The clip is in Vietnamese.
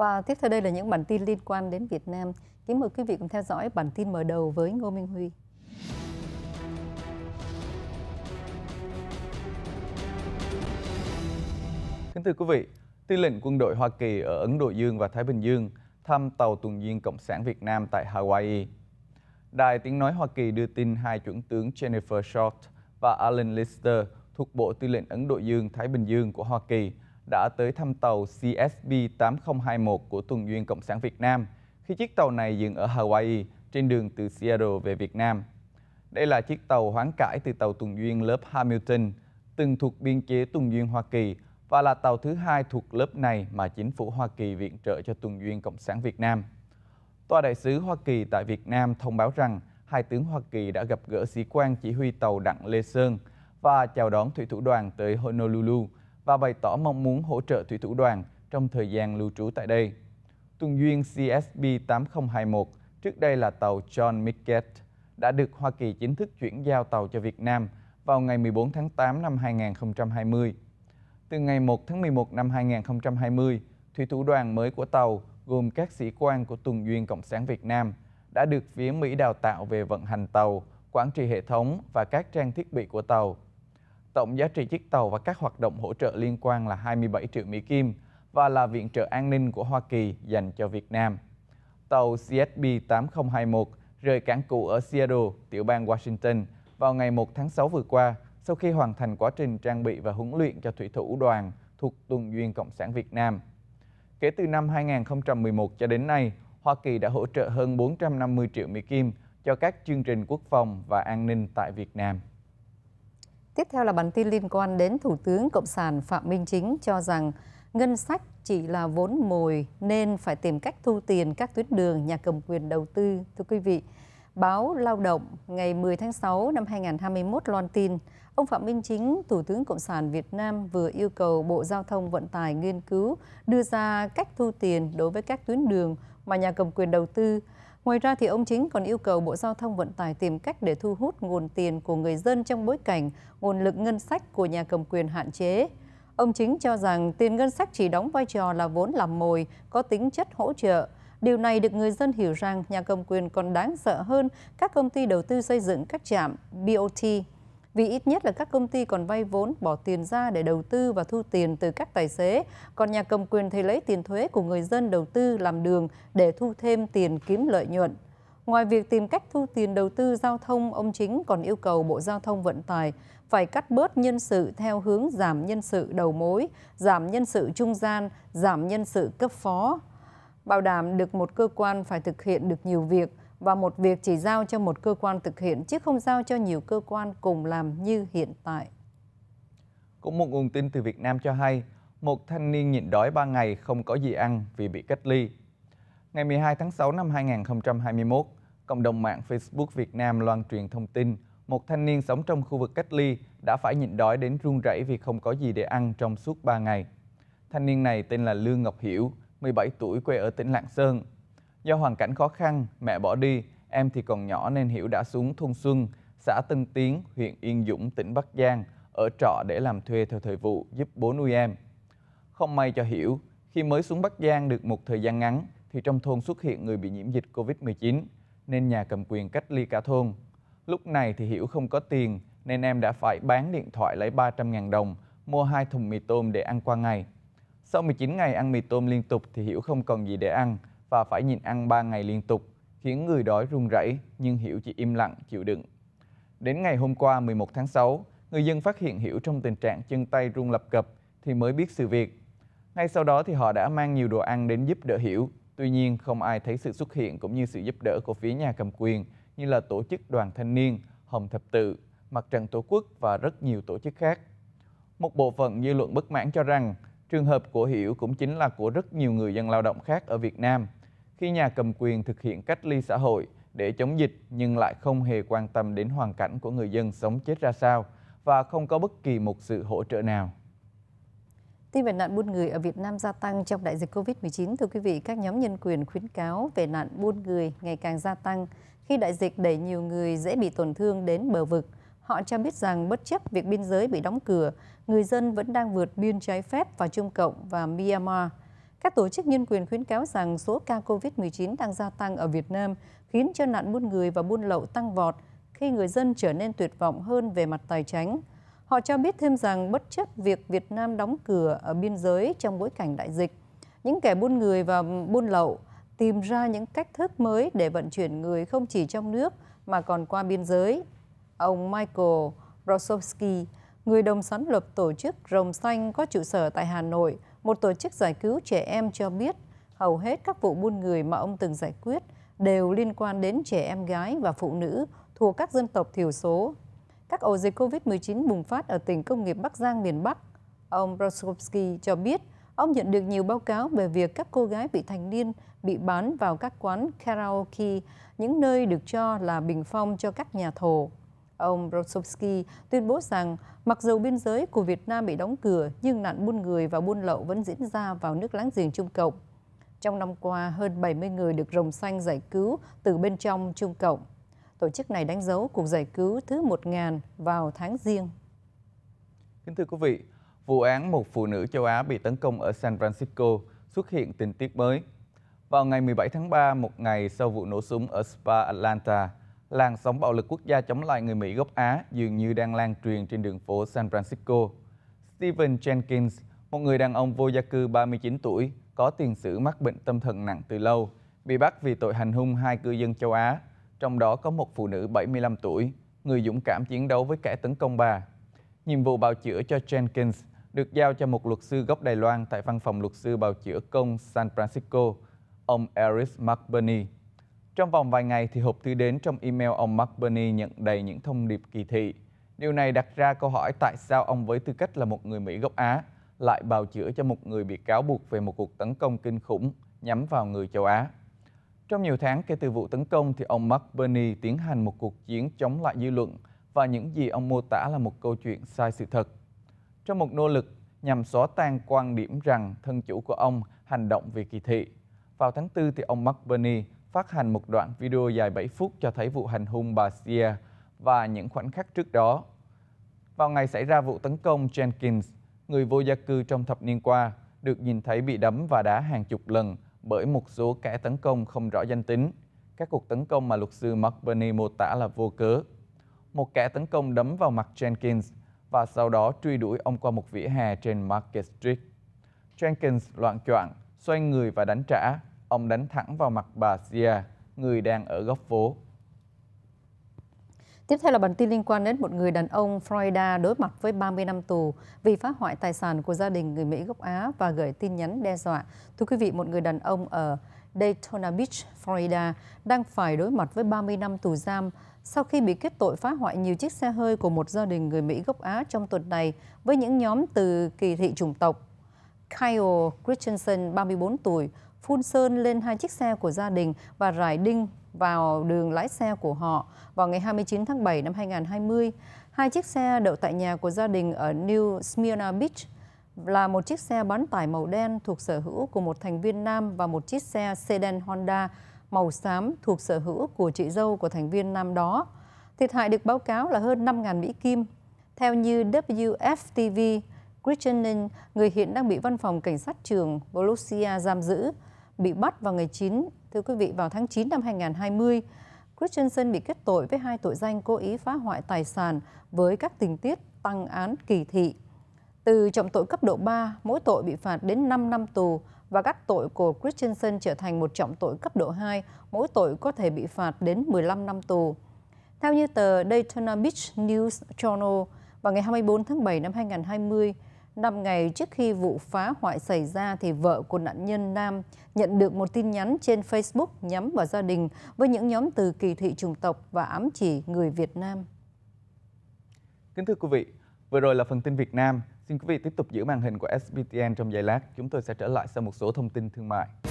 Và tiếp theo đây là những bản tin liên quan đến Việt Nam. Kính mời quý vị cùng theo dõi bản tin mở đầu với Ngô Minh Huy. Kính thưa quý vị, tư lệnh quân đội Hoa Kỳ ở Ấn Độ Dương và Thái Bình Dương thăm tàu tuần duyên Cộng sản Việt Nam tại Hawaii. Đài Tiếng Nói Hoa Kỳ đưa tin hai chuẩn tướng Jennifer Short và Alan Lister thuộc Bộ Tư lệnh Ấn Độ Dương-Thái Bình Dương của Hoa Kỳ – đã tới thăm tàu CSB 8021 của Tuần Duyên Cộng sản Việt Nam khi chiếc tàu này dừng ở Hawaii trên đường từ Seattle về Việt Nam. Đây là chiếc tàu hoán cải từ tàu Tuần Duyên lớp Hamilton, từng thuộc biên chế Tuần Duyên Hoa Kỳ và là tàu thứ hai thuộc lớp này mà chính phủ Hoa Kỳ viện trợ cho Tuần Duyên Cộng sản Việt Nam. Tòa đại sứ Hoa Kỳ tại Việt Nam thông báo rằng hai tướng Hoa Kỳ đã gặp gỡ sĩ quan chỉ huy tàu Đặng Lê Sơn và chào đón thủy thủ đoàn tới Honolulu, và bày tỏ mong muốn hỗ trợ thủy thủ đoàn trong thời gian lưu trú tại đây. Tuần duyên CSB 8021, trước đây là tàu John Mickett, đã được Hoa Kỳ chính thức chuyển giao tàu cho Việt Nam vào ngày 14 tháng 8 năm 2020. Từ ngày 1 tháng 11 năm 2020, thủy thủ đoàn mới của tàu gồm các sĩ quan của Tuần Duyên Cộng sản Việt Nam đã được phía Mỹ đào tạo về vận hành tàu, quản trị hệ thống và các trang thiết bị của tàu. Tổng giá trị chiếc tàu và các hoạt động hỗ trợ liên quan là 27 triệu Mỹ Kim và là viện trợ an ninh của Hoa Kỳ dành cho Việt Nam. Tàu CSB 8021 rời cảng cũ ở Seattle, tiểu bang Washington vào ngày 1 tháng 6 vừa qua sau khi hoàn thành quá trình trang bị và huấn luyện cho thủy thủ đoàn thuộc Tuần duyên Cộng sản Việt Nam. Kể từ năm 2011 cho đến nay, Hoa Kỳ đã hỗ trợ hơn 450 triệu Mỹ Kim cho các chương trình quốc phòng và an ninh tại Việt Nam. Tiếp theo là bản tin liên quan đến Thủ tướng Cộng sản Phạm Minh Chính cho rằng ngân sách chỉ là vốn mồi nên phải tìm cách thu tiền các tuyến đường nhà cầm quyền đầu tư. Thưa quý vị, báo Lao động ngày 10 tháng 6 năm 2021 loan tin ông Phạm Minh Chính, Thủ tướng Cộng sản Việt Nam vừa yêu cầu Bộ Giao thông Vận tải nghiên cứu đưa ra cách thu tiền đối với các tuyến đường mà nhà cầm quyền đầu tư. Ngoài ra thì ông chính còn yêu cầu Bộ Giao thông Vận tải tìm cách để thu hút nguồn tiền của người dân trong bối cảnh nguồn lực ngân sách của nhà cầm quyền hạn chế. Ông chính cho rằng tiền ngân sách chỉ đóng vai trò là vốn làm mồi, có tính chất hỗ trợ. Điều này được người dân hiểu rằng nhà cầm quyền còn đáng sợ hơn các công ty đầu tư xây dựng các trạm BOT vì ít nhất là các công ty còn vay vốn bỏ tiền ra để đầu tư và thu tiền từ các tài xế, còn nhà cầm quyền thì lấy tiền thuế của người dân đầu tư làm đường để thu thêm tiền kiếm lợi nhuận. Ngoài việc tìm cách thu tiền đầu tư giao thông, ông Chính còn yêu cầu Bộ Giao thông Vận tải phải cắt bớt nhân sự theo hướng giảm nhân sự đầu mối, giảm nhân sự trung gian, giảm nhân sự cấp phó. Bảo đảm được một cơ quan phải thực hiện được nhiều việc, và một việc chỉ giao cho một cơ quan thực hiện chứ không giao cho nhiều cơ quan cùng làm như hiện tại. Cũng một nguồn tin từ Việt Nam cho hay, một thanh niên nhịn đói 3 ngày không có gì ăn vì bị cách ly. Ngày 12 tháng 6 năm 2021, cộng đồng mạng Facebook Việt Nam loan truyền thông tin một thanh niên sống trong khu vực cách ly đã phải nhịn đói đến run rẩy vì không có gì để ăn trong suốt 3 ngày. Thanh niên này tên là Lương Ngọc Hiểu, 17 tuổi quê ở tỉnh Lạng Sơn, Do hoàn cảnh khó khăn, mẹ bỏ đi, em thì còn nhỏ nên Hiểu đã xuống thôn Xuân, xã Tân Tiến, huyện Yên Dũng, tỉnh Bắc Giang, ở trọ để làm thuê theo thời vụ giúp bố nuôi em. Không may cho Hiểu, khi mới xuống Bắc Giang được một thời gian ngắn, thì trong thôn xuất hiện người bị nhiễm dịch Covid-19, nên nhà cầm quyền cách ly cả thôn. Lúc này thì Hiểu không có tiền, nên em đã phải bán điện thoại lấy 300.000 đồng, mua hai thùng mì tôm để ăn qua ngày. Sau 19 ngày ăn mì tôm liên tục thì Hiểu không còn gì để ăn, và phải nhịn ăn 3 ngày liên tục, khiến người đói run rẩy nhưng Hiểu chỉ im lặng chịu đựng. Đến ngày hôm qua 11 tháng 6, người dân phát hiện Hiểu trong tình trạng chân tay run lập cập thì mới biết sự việc. Ngay sau đó thì họ đã mang nhiều đồ ăn đến giúp đỡ Hiểu. Tuy nhiên, không ai thấy sự xuất hiện cũng như sự giúp đỡ của phía nhà cầm quyền như là tổ chức đoàn thanh niên, Hồng Thập Tự, Mặt trận Tổ quốc và rất nhiều tổ chức khác. Một bộ phận dư luận bất mãn cho rằng trường hợp của Hiểu cũng chính là của rất nhiều người dân lao động khác ở Việt Nam – khi nhà cầm quyền thực hiện cách ly xã hội để chống dịch nhưng lại không hề quan tâm đến hoàn cảnh của người dân sống chết ra sao và không có bất kỳ một sự hỗ trợ nào. Tin về nạn buôn người ở Việt Nam gia tăng trong đại dịch Covid-19, thưa quý vị, các nhóm nhân quyền khuyến cáo về nạn buôn người ngày càng gia tăng khi đại dịch đẩy nhiều người dễ bị tổn thương đến bờ vực. Họ cho biết rằng bất chấp việc biên giới bị đóng cửa, người dân vẫn đang vượt biên trái phép vào Trung Cộng và Myanmar – các tổ chức nhân quyền khuyến cáo rằng số ca COVID-19 đang gia tăng ở Việt Nam khiến cho nạn buôn người và buôn lậu tăng vọt khi người dân trở nên tuyệt vọng hơn về mặt tài chính. Họ cho biết thêm rằng bất chấp việc Việt Nam đóng cửa ở biên giới trong bối cảnh đại dịch, những kẻ buôn người và buôn lậu tìm ra những cách thức mới để vận chuyển người không chỉ trong nước mà còn qua biên giới. Ông Michael Rosowski, người đồng sáng lập tổ chức Rồng Xanh có trụ sở tại Hà Nội, một tổ chức giải cứu trẻ em cho biết hầu hết các vụ buôn người mà ông từng giải quyết đều liên quan đến trẻ em gái và phụ nữ thuộc các dân tộc thiểu số. Các ổ dịch COVID-19 bùng phát ở tỉnh công nghiệp Bắc Giang miền Bắc. Ông Broskovsky cho biết ông nhận được nhiều báo cáo về việc các cô gái bị thành niên bị bán vào các quán karaoke, những nơi được cho là bình phong cho các nhà thổ. Ông Brozovsky tuyên bố rằng mặc dù biên giới của Việt Nam bị đóng cửa nhưng nạn buôn người và buôn lậu vẫn diễn ra vào nước láng giềng Trung Cộng. Trong năm qua, hơn 70 người được Rồng Xanh giải cứu từ bên trong Trung Cộng. Tổ chức này đánh dấu cuộc giải cứu thứ 1.000 vào tháng riêng. Kính thưa quý vị, vụ án một phụ nữ châu Á bị tấn công ở San Francisco xuất hiện tình tiết mới. Vào ngày 17 tháng 3, một ngày sau vụ nổ súng ở Spa, Atlanta, làn sóng bạo lực quốc gia chống lại người Mỹ gốc Á dường như đang lan truyền trên đường phố San Francisco. Stephen Jenkins, một người đàn ông vô gia cư 39 tuổi, có tiền sử mắc bệnh tâm thần nặng từ lâu, bị bắt vì tội hành hung hai cư dân châu Á, trong đó có một phụ nữ 75 tuổi, người dũng cảm chiến đấu với kẻ tấn công bà. Nhiệm vụ bào chữa cho Jenkins được giao cho một luật sư gốc Đài Loan tại văn phòng luật sư bào chữa công San Francisco, ông Eric McBurney. Trong vòng vài ngày thì hộp thư đến trong email ông Mark Bernie nhận đầy những thông điệp kỳ thị. Điều này đặt ra câu hỏi tại sao ông với tư cách là một người Mỹ gốc Á lại bào chữa cho một người bị cáo buộc về một cuộc tấn công kinh khủng nhắm vào người châu Á. Trong nhiều tháng kể từ vụ tấn công thì ông Mark Bernie tiến hành một cuộc chiến chống lại dư luận và những gì ông mô tả là một câu chuyện sai sự thật. Trong một nỗ lực nhằm xóa tan quan điểm rằng thân chủ của ông hành động vì kỳ thị, vào tháng 4 thì ông Mark Bernie phát hành một đoạn video dài 7 phút cho thấy vụ hành hung bà Sia và những khoảnh khắc trước đó. Vào ngày xảy ra vụ tấn công Jenkins, người vô gia cư trong thập niên qua được nhìn thấy bị đấm và đá hàng chục lần bởi một số kẻ tấn công không rõ danh tính. Các cuộc tấn công mà luật sư Mark Burney mô tả là vô cớ. Một kẻ tấn công đấm vào mặt Jenkins và sau đó truy đuổi ông qua một vỉa hè trên Market Street. Jenkins loạn choạng, xoay người và đánh trả, ông đánh thẳng vào mặt bà Sia, người đang ở góc phố. Tiếp theo là bản tin liên quan đến một người đàn ông Florida đối mặt với 30 năm tù vì phá hoại tài sản của gia đình người Mỹ gốc Á và gửi tin nhắn đe dọa. Thưa quý vị, một người đàn ông ở Daytona Beach, Florida đang phải đối mặt với 30 năm tù giam sau khi bị kết tội phá hoại nhiều chiếc xe hơi của một gia đình người Mỹ gốc Á trong tuần này với những nhóm từ kỳ thị chủng tộc. Kyle Christensen, 34 tuổi, phun sơn lên hai chiếc xe của gia đình và rải đinh vào đường lái xe của họ vào ngày 29 tháng 7 năm 2020. Hai chiếc xe đậu tại nhà của gia đình ở New Smyrna Beach là một chiếc xe bán tải màu đen thuộc sở hữu của một thành viên nam và một chiếc xe sedan Honda màu xám thuộc sở hữu của chị dâu của thành viên nam đó. Thiệt hại được báo cáo là hơn 5.000 Mỹ Kim. Theo như WFTV, Christianen, người hiện đang bị văn phòng cảnh sát trường Volusia giam giữ, bị bắt vào ngày 9, thưa quý vị, vào tháng 9 năm 2020. Christensen bị kết tội với hai tội danh cố ý phá hoại tài sản với các tình tiết tăng án kỳ thị. Từ trọng tội cấp độ 3, mỗi tội bị phạt đến 5 năm tù và các tội của Christensen trở thành một trọng tội cấp độ 2, mỗi tội có thể bị phạt đến 15 năm tù. Theo như tờ Daytona Beach News Journal, vào ngày 24 tháng 7 năm 2020, 5 ngày trước khi vụ phá hoại xảy ra thì vợ của nạn nhân Nam nhận được một tin nhắn trên Facebook nhắm vào gia đình với những nhóm từ kỳ thị chủng tộc và ám chỉ người Việt Nam. Kính thưa quý vị, vừa rồi là phần tin Việt Nam. Xin quý vị tiếp tục giữ màn hình của SBTN trong giây lát. Chúng tôi sẽ trở lại sau một số thông tin thương mại.